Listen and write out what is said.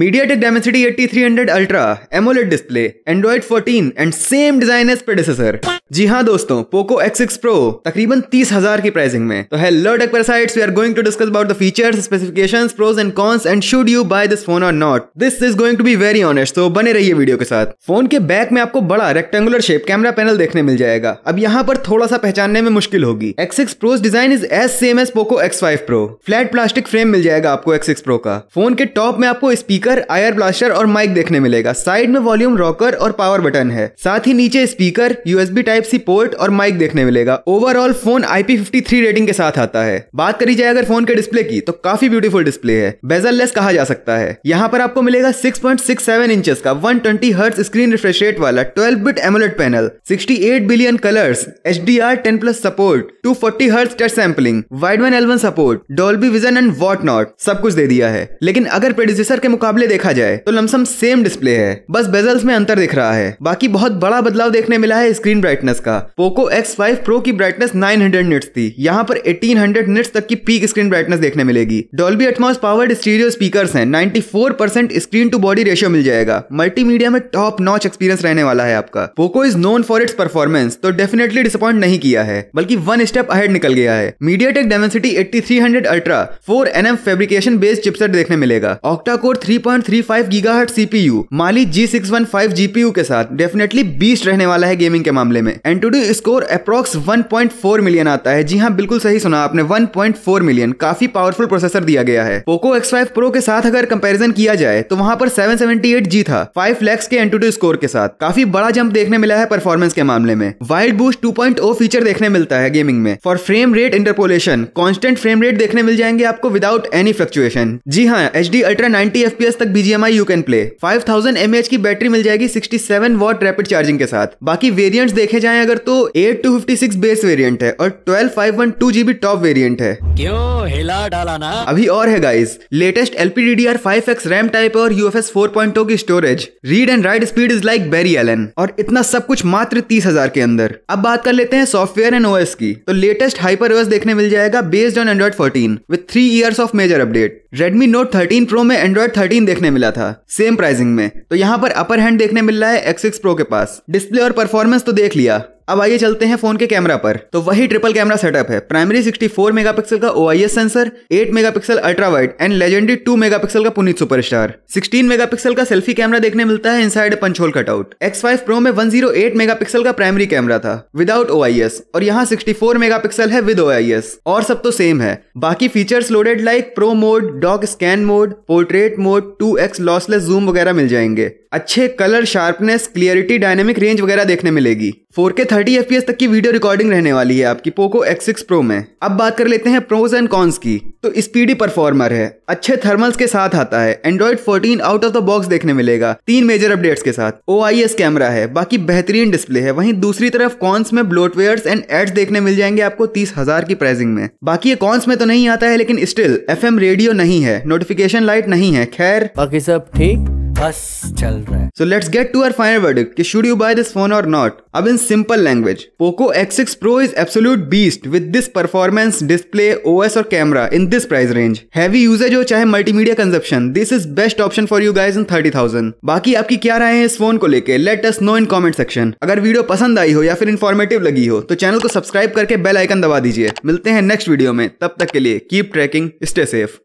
MediaTek Dimensity 8300 Ultra, AMOLED display, Android 14 and same design as predecessor. जी हाँ दोस्तों Poco x six pro तकरीबन तीस हजार की प्राइसिंग में तो hello tech we are going to discuss about the features specifications pros and cons and should you buy this phone और not this is going to be very honest तो बने रहिए वीडियो के साथ फोन के back में आपको बड़ा रेक्टेंगुलर शेप कैमरा पैनल देखने मिल जाएगा अब यहाँ पर थोड़ा सा पहचानने में मुश्किल होगी X six pro's design is as same as Poco X five pro flat plastic frame मिल जाएगा आपको एक्स सिक्स प्रो का फोन के टॉप में आपको स्पीकर आयर ब्लास्टर और माइक देखने मिलेगा साइड में वॉल्यूम रॉकर और पावर बटन है साथ ही नीचे speaker USB type type C port और माइक देखने मिलेगा ओवरऑल फोन IP53 रेटिंग के साथ आता है बात करी जाए अगर फोन के डिस्प्ले की तो काफी ब्यूटीफुल डिस्प्ले है बेजललेस कहा जा सकता है यहाँ पर आपको मिलेगा six six point seven inch का one twenty hertz screen refresh rate वाला twelve bit AMOLED panel sixty eight billion colours H D R ten plus support two forty hertz touch sampling Widevine L one support Dolby Vision and what not सब कुछ दे दिया है लेकिन अगर producer के मुकाबले देखा जाए तो लमसम सेम डिस्प्ले है बस बेजल्स में अंतर दिख रहा है बाकी बहुत बड़ा बदलाव देखने मिला है स्क्रीन ब्राइटनेस ब्राइटनेस का पोको एक्स फाइव प्रो की ब्राइटनेस 900 हंड्रेड निट्स थी यहाँ पर 1800 हंड्रेड निट्स तक की पीक स्क्रीन ब्राइटनेस देखने मिलेगी Dolby Atmos powered stereo speakers हैं 94 percent screen to body ratio मिल जाएगा मल्टीमीडिया में टॉप नॉच एक्सपीरियंस रहने वाला है आपका Poco is known for its performance तो डेफिनेटली डिसअपॉइंट नहीं किया है बल्कि वन स्टेप अहेड निकल गया है MediaTek Dimensity eighty three hundred ultra four N M fabrication based chipset देखने मिलेगा octa core three point three five गीगा हट CPU Mali G six one five GPU के साथ डेफिनेटली बीस्ट रहने वाला है गेमिंग के मामले में AnTuTu score approx 1.4 million आता है जी हाँ बिल्कुल सही सुना आपने 1.4 मिलियन काफी पावरफुल प्रोसेसर दिया गया है पोको एक्स फाइव प्रो के साथ अगर कंपेरिजन किया जाए तो वहाँ पर एट जी था फाइव लैक्स के एंटूटू स्कोर के साथ काफी बड़ा जंप देखने मिला है परफॉर्मेंस के मामले में वाइल्ड बूस्ट ओ फीचर देखने मिलता है गेमिंग में for frame rate interpolation constant frame rate देखने मिल जाएंगे आपको विदाउट एनी फ्लक्चुएशन जी हाँ H D ultra ninety F तक BGMI you can play five thousand की बैटरी मिल जाएगी sixty seven watt rapid charging के साथ बाकी वेरियंट देखे जाएं अगर तो eight two fifty six base variant है और twelve five one two GB top variant है क्यों हिला डाला ना अभी और है guys latest L P D D R five X RAM type और U F S four point की storage read and write speed is like Barry Allen और इतना सब कुछ मात्र तीस हजार के अंदर अब बात कर लेते हैं सॉफ्टवेयर एंड ओएस की तो लेटेस्ट हाइपर ओएस देखने मिल जाएगा based on Android fourteen with three years of major update Redmi Note 13 Pro में Android 13 देखने मिला था सेम प्राइसिंग में तो यहाँ पर अपर हैंड देखने मिल रहा है X6 Pro के पास डिस्प्ले और परफॉर्मेंस तो देख लिया Yeah. अब आइए चलते हैं फोन के कैमरा पर तो वही ट्रिपल कैमरा सेटअप है प्राइमरी 64 मेगापिक्सल का OIS sensor 8 megapixel ultra wide and legendary 2 megapixel का पुनीत सुपरस्टार 16 मेगापिक्सल का सेल्फी कैमरा देखने मिलता है inside punch hole cutout X five pro में 108 मेगापिक्सल का प्राइमरी कैमरा था विदाउट ओआईएस और यहाँ 64 मेगापिक्सल है विद ओआईएस और सब तो सेम है बाकी features loaded like pro mode doc scan mode portrait mode 2x lossless zoom वगैरह मिल जाएंगे अच्छे colour sharpness clarity dynamic range वगैरह देखने मिलेगी 4K थर्टी एफ तक की वीडियो रिकॉर्डिंग रहने वाली है आपकी पोको X6 Pro में अब बात कर लेते हैं प्रोज एंड कॉन्स की तो स्पीडी परफॉर्मर है अच्छे थर्मल्स के साथ आता है Android fourteen out of the box देखने मिलेगा तीन मेजर अपडेट्स के साथ ओ कैमरा है बाकी बेहतरीन डिस्प्ले है वहीं दूसरी तरफ कॉन्स में ब्लोटवेयर एंड एड्स देखने मिल जाएंगे आपको तीस हजार की प्राइसिंग में बाकी ये कॉन्स में तो नहीं आता है लेकिन स्टिल एफ रेडियो नहीं है नोटिफिकेशन लाइट नहीं है खैर बाकी सब ठीक बस चल रहा है so let's get to our final verdict कि should you buy this phone और नॉट अब in simple language Poco X6 Pro is absolute beast with this performance, display, OS और camera in this price range heavy usage हो चाहे multimedia consumption, this is best option for you guys in 30,000. बाकी आपकी क्या राय है इस phone को लेके let us know in comment section अगर वीडियो पसंद आई हो या फिर इन्फॉर्मेटिव लगी हो तो चैनल को सब्सक्राइब करके बेल आइकन दबा दीजिए मिलते हैं नेक्स्ट वीडियो में तब तक के लिए कीप ट्रैकिंग स्टे सेफ